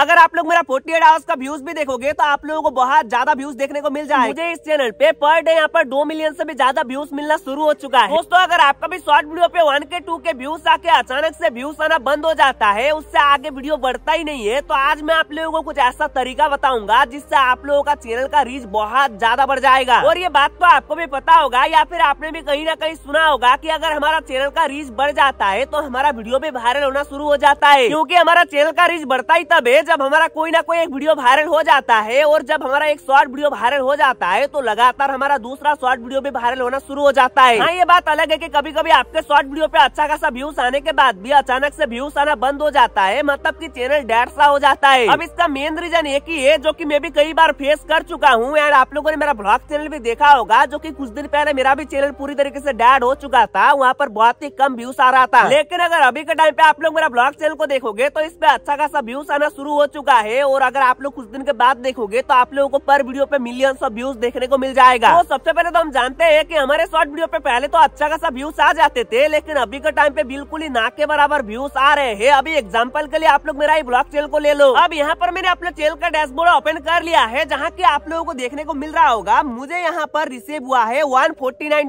अगर आप लोग मेरा फोर्टी एट आवर्स का व्यूज भी देखोगे तो आप लोगों को बहुत ज्यादा व्यूज देखने को मिल जाएगा मुझे इस चैनल पे पर डे यहाँ पर दो मिलियन से भी ज्यादा व्यूज मिलना शुरू हो चुका है दोस्तों अगर आपका भी शॉर्ट वीडियो पे one K two K views आके अचानक से व्यूज आना बंद हो जाता है उससे आगे वीडियो बढ़ता ही नहीं है तो आज मैं आप लोगों को कुछ ऐसा तरीका बताऊंगा जिससे आप लोगों का चैनल का रीच बहुत ज्यादा बढ़ जाएगा और ये बात तो आपको भी पता होगा या फिर आपने भी कहीं ना कहीं सुना होगा की अगर हमारा चैनल का रीच बढ़ जाता है तो हमारा वीडियो भी वायरल होना शुरू हो जाता है क्यूँकी हमारा चैनल का रीच बढ़ता ही तब है जब हमारा कोई ना कोई एक वीडियो वायरल हो जाता है और जब हमारा एक शॉर्ट वीडियो वायरल हो जाता है तो लगातार हमारा दूसरा शॉर्ट वीडियो भी वायरल होना शुरू हो जाता है हाँ ये बात अलग है कि कभी कभी आपके शॉर्ट वीडियो पे अच्छा खासा व्यूज आने के बाद भी अचानक से व्यूज आना बंद हो जाता है मतलब की चैनल डेड सा हो जाता है अब इसका मेन रीजन एक ही है जो की मैं भी कई बार फेस कर चुका हूँ एंड आप लोगों ने मेरा ब्लॉग चैनल भी देखा होगा जो की कुछ दिन पहले मेरा भी चैनल पूरी तरीके ऐसी डेड हो चुका था वहाँ पर बहुत ही कम व्यूज आ रहा था लेकिन अगर अभी के टाइम पे आप लोग मेरा ब्लॉग चैनल को देखोगे तो इस पे अच्छा खासा व्यूज आना शुरू शुरू हो चुका है और अगर आप लोग कुछ दिन के बाद देखोगे तो आप लोगों को पर वीडियो पे मिलियन ऑफ व्यूज देखने को मिल जाएगा तो सबसे पहले तो हम जानते हैं कि हमारे शॉर्ट वीडियो पे पहले तो अच्छा खासा व्यूज आ जाते थे लेकिन अभी के टाइम पे बिल्कुल ही ना के बराबर व्यूज आ रहे हैं अभी एग्जाम्पल के लिए आप लोग मेरा ब्लॉग चैनल को ले लो अब यहाँ पर मैंने अपने चैनल का डैशबोर्ड ओपन कर लिया है जहाँ की आप लोगों को देखने को मिल रहा होगा मुझे यहाँ पर रिसीव हुआ है वन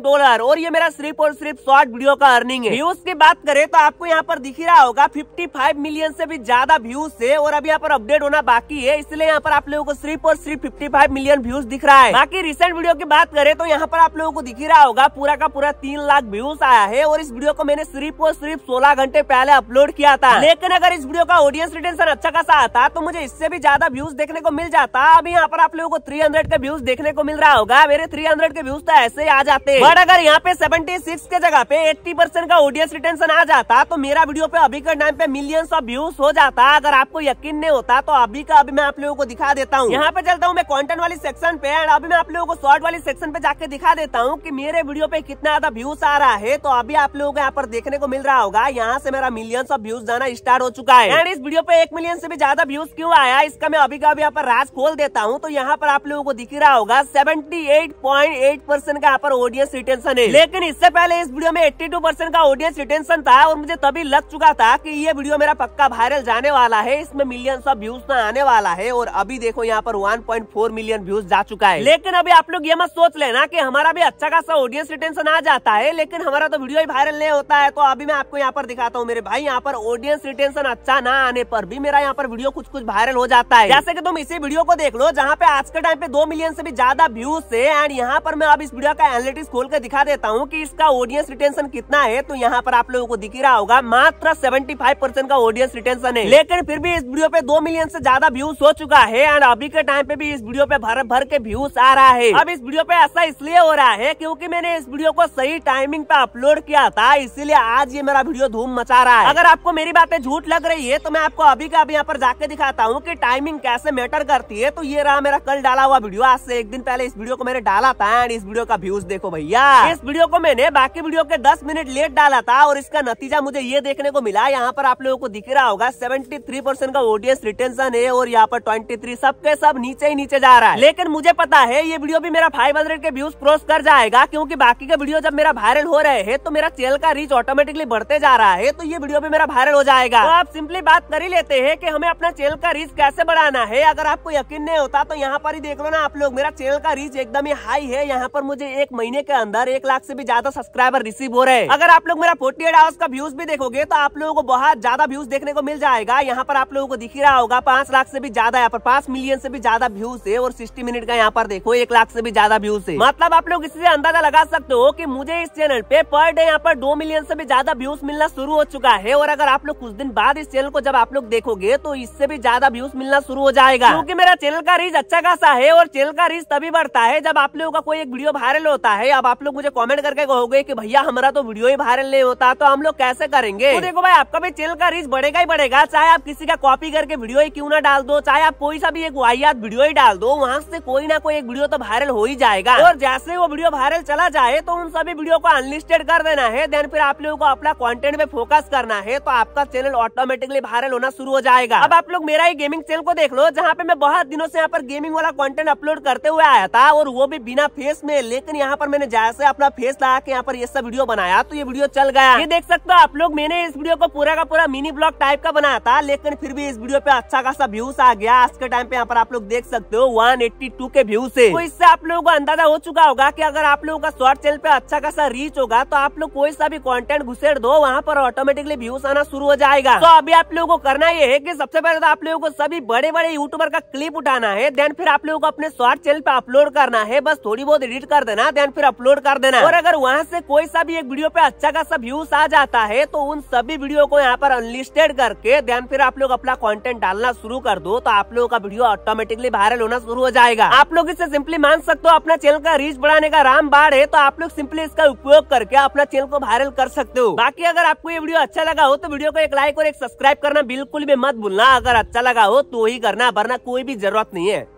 डॉलर और ये मेरा सिर्फ और सिर्फ शॉर्ट वीडियो का अर्निंग है व्यूज की बात करें तो आपको यहाँ पर दिख रहा होगा फिफ्टी मिलियन से भी ज्यादा व्यूज है और अभी यहाँ पर अपडेट होना बाकी है इसलिए यहाँ पर आप लोगों को सिर्फ और सिर्फ फिफ्टी फाइव मिलियन व्यूज दिख रहा है बाकी रिसेंट वीडियो की बात करें तो यहाँ पर आप लोगों को दिख ही रहा होगा पूरा का पूरा तीन लाख व्यूज आया है और इस वीडियो को मैंने सिर्फ और सिर्फ सोलह घंटे पहले अपलोड किया था लेकिन अगर इस वीडियो का ऑडियंस रिटेंशन अच्छा खासा आता तो मुझे इससे भी ज्यादा व्यूज देखने को मिल जाता अभी यहाँ पर आप लोगों को थ्री हंड्रेड के व्यूज देखने को मिल रहा होगा मेरे थ्री हंड्रेड के व्यूज तो ऐसे आ जाते बट अगर यहाँ पे सेवेंटी सिक्स के जगह पे एट्टी परसेंट का ऑडियंस रिटेंशन आ जाता तो मेरा वीडियो पे अभी के टाइम पे मिलियंस ऑफ व्यूज हो जाता अगर आपको यकीन सामने होता तो अभी का अभी मैं आप लोगों को दिखा देता हूँ यहाँ पे चलता हूँ मैं कॉन्टेंट वाली सेक्शन पे एंड अभी मैं आप लोगों को शॉर्ट वाली सेक्शन पे जाके दिखा देता हूँ की मेरे वीडियो पे कितना ज्यादा व्यूज आ रहा है तो अभी आप लोगों को यहाँ पर देखने को मिल रहा होगा यहाँ से मेरा मिलियंस ऑफ व्यूज जाना स्टार्ट हो चुका है एंड इस वीडियो पे एक मिलियन से भी ज्यादा व्यूज क्यों आया इसका मैं अभी का अभी यहाँ पर राज खोल देता हूँ तो यहाँ पर आप लोगों को दिख रहा होगा एट परसेंट का यहाँ पर ऑडियंस रिटेंशन है लेकिन इससे पहले इस वीडियो में टू परसेंट का ऑडियंस रिटेंशन था और मुझे तभी लग चुका था की ये वीडियो मेरा पक्का वायरल जाने वाला है इसमें मिलियन मिलियन सब व्यूज ना आने वाला है और अभी देखो यहाँ पर 1.4 मिलियन व्यूज जा चुका है लेकिन अभी आप लोग ये मत सोच लेना कि हमारा भी अच्छा खासा ऑडियंस रिटेंशन आ जाता है लेकिन हमारा तो वीडियो ही वायरल नहीं होता है तो अभी मैं आपको यहाँ पर दिखाता हूँ मेरे भाई यहाँ पर ऑडियंस रिटेंशन अच्छा ना आने पर भी मेरा यहाँ पर वीडियो कुछ कुछ वायरल हो जाता है जैसे की तुम इसी वीडियो को देख लो जहाँ पे आज के टाइम पे दो मिलियन से भी ज्यादा व्यूज है एंड यहाँ पर मैं अब इस वीडियो का एनालिटिक्स खोल कर दिखा देता हूँ की इसका ऑडियंस रिटेंशन कितना है तो यहाँ पर आप लोगों को दिख रहा होगा मात्र सेवेंटी का ऑडियंस रिटेंशन है लेकिन फिर भी इस वीडियो पे दो मिलियन से ज्यादा व्यूज हो चुका है एंड अभी के टाइम पे भी इस वीडियो पे भर भर के व्यूज आ रहा है अब इस वीडियो पे ऐसा इसलिए हो रहा है क्योंकि मैंने इस वीडियो को सही टाइमिंग पे अपलोड किया था इसीलिए आज ये मेरा वीडियो धूम मचा रहा है अगर आपको मेरी बातें झूठ लग रही है तो मैं आपको अभी का अभी यहाँ पर जाके दिखाता हूँ की टाइमिंग कैसे मैटर करती है तो ये रहा मेरा कल डाला हुआ वीडियो आज से एक दिन पहले इस वीडियो को मैंने डाला था एंड इस वीडियो का व्यूज देखो भैया इस वीडियो को मैंने बाकी वीडियो के दस मिनट लेट डाला था और इसका नतीजा मुझे ये देखने को मिला यहाँ पर आप लोगों को दिख रहा होगा सेवेंटी का ओडियंस हाईएस्ट रिटेंशन है और यहाँ पर ट्वेंटी थ्री सबके सब नीचे ही नीचे जा रहा है लेकिन मुझे पता है ये वीडियो भी मेरा फाइव हंड्रेड के व्यूज क्रॉस कर जाएगा क्योंकि बाकी के वीडियो जब मेरा वायरल हो रहे हैं तो मेरा चैनल का रीच ऑटोमेटिकली बढ़ते जा रहा है तो ये वीडियो भी मेरा वायरल हो जाएगा तो आप सिंपली बात कर ही लेते हैं की हमें अपना चैनल का रीच कैसे बढ़ाना है अगर आपको यकीन नहीं होता तो यहाँ पर ही देख लो ना आप लोग मेरा चैनल का रीच एकदम ही हाई है यहाँ पर मुझे एक महीने के अंदर एक लाख से भी ज्यादा सब्सक्राइबर रिसीव हो रहे हैं अगर आप लोग मेरा फोर्टी एट आवर्स का व्यूज भी देखोगे तो आप लोगों को बहुत ज्यादा व्यूज देखने को मिल जाएगा यहाँ पर आप लोगों को दिखे दिख रहा होगा पांच लाख से भी ज्यादा यहाँ पर पांच मिलियन से भी ज्यादा व्यूज है और सिक्सटी मिनट का यहाँ पर देखो एक लाख से भी ज्यादा व्यूज है मतलब आप लोग इससे अंदाजा लगा सकते हो की मुझे इस चैनल पे पर डे यहाँ पर दो मिलियन से भी ज्यादा व्यूज मिलना शुरू हो चुका है और अगर आप लोग कुछ दिन बाद इस चैनल को जब आप लोग देखोगे तो इससे भी ज्यादा व्यूज मिलना शुरू हो जाएगा क्योंकि मेरा चैनल का रीच अच्छा खासा है और चैनल का रीच तभी बढ़ता है जब आप लोगों का कोई एक वीडियो वायरल होता है अब आप लोग मुझे कमेंट करके कहोगे कि भैया हमारा तो वीडियो ही वायरल नहीं होता तो हम लोग कैसे करेंगे तो देखो भाई आपका भी चैनल का रीच बढ़ेगा ही बढ़ेगा चाहे आप किसी का कॉपी कर करके वीडियो ही क्यों ना डाल दो चाहे आप कोई सा भी एक वाहियात वीडियो ही डाल दो वहाँ से कोई ना कोई एक वीडियो तो वायरल हो ही जाएगा और जैसे वो वीडियो वायरल चला जाए तो उन सभी वीडियो को अनलिस्टेड कर देना है देन फिर आप लोगों को अपना कॉन्टेंट में फोकस करना है तो आपका चैनल ऑटोमेटिकली वायरल होना शुरू हो जाएगा अब आप लोग मेरा ही गेमिंग चैनल को देख लो जहाँ पे मैं बहुत दिनों से यहाँ पर गेमिंग वाला कॉन्टेंट अपलोड करते हुए आया था और वो भी बिना फेस में लेकिन यहाँ पर मैंने जैसे अपना फेस लगा के यहाँ पर ये सब वीडियो बनाया तो ये वीडियो चल गया ये देख सकते हो आप लोग मैंने इस वीडियो को पूरा का पूरा मिनी ब्लॉग टाइप का बनाया था लेकिन फिर भी इस वीडियो वीडियो पे अच्छा खासा व्यूज आ गया आज के टाइम पे यहाँ पर आप लोग देख सकते हो 182 के व्यूज से तो इससे आप लोगों को अंदाजा हो चुका होगा कि अगर आप लोगों का शॉर्ट चैनल पे अच्छा खासा रीच होगा तो आप लोग कोई सा भी कॉन्टेंट घुसेड़ दो वहाँ पर ऑटोमेटिकली व्यूज आना शुरू हो जाएगा तो अभी आप लोगों को करना ये है की सबसे पहले तो आप लोगों को सभी बड़े बड़े यूट्यूबर का क्लिप उठाना है देन फिर आप लोगों को अपने शॉर्ट चैनल पे अपलोड करना है बस थोड़ी बहुत एडिट कर देना देन फिर अपलोड कर देना और अगर वहाँ से कोई सा भी एक वीडियो पे अच्छा खासा व्यूज आ जाता है तो उन सभी वीडियो को यहाँ पर अनलिस्टेड करके देन फिर आप लोग अपना कॉन्टेंट कंटेंट डालना शुरू कर दो तो आप लोगों का वीडियो ऑटोमेटिकली वायरल होना शुरू हो जाएगा आप लोग इसे सिंपली मान सकते हो अपना चैनल का रीच बढ़ाने का राम बाढ़ है तो आप लोग सिंपली इसका उपयोग करके अपना चैनल को वायरल कर सकते हो बाकी अगर आपको ये वीडियो अच्छा लगा हो तो वीडियो को एक लाइक और एक सब्सक्राइब करना बिल्कुल भी मत भूलना अगर अच्छा लगा हो तो ही करना वरना कोई भी जरूरत नहीं है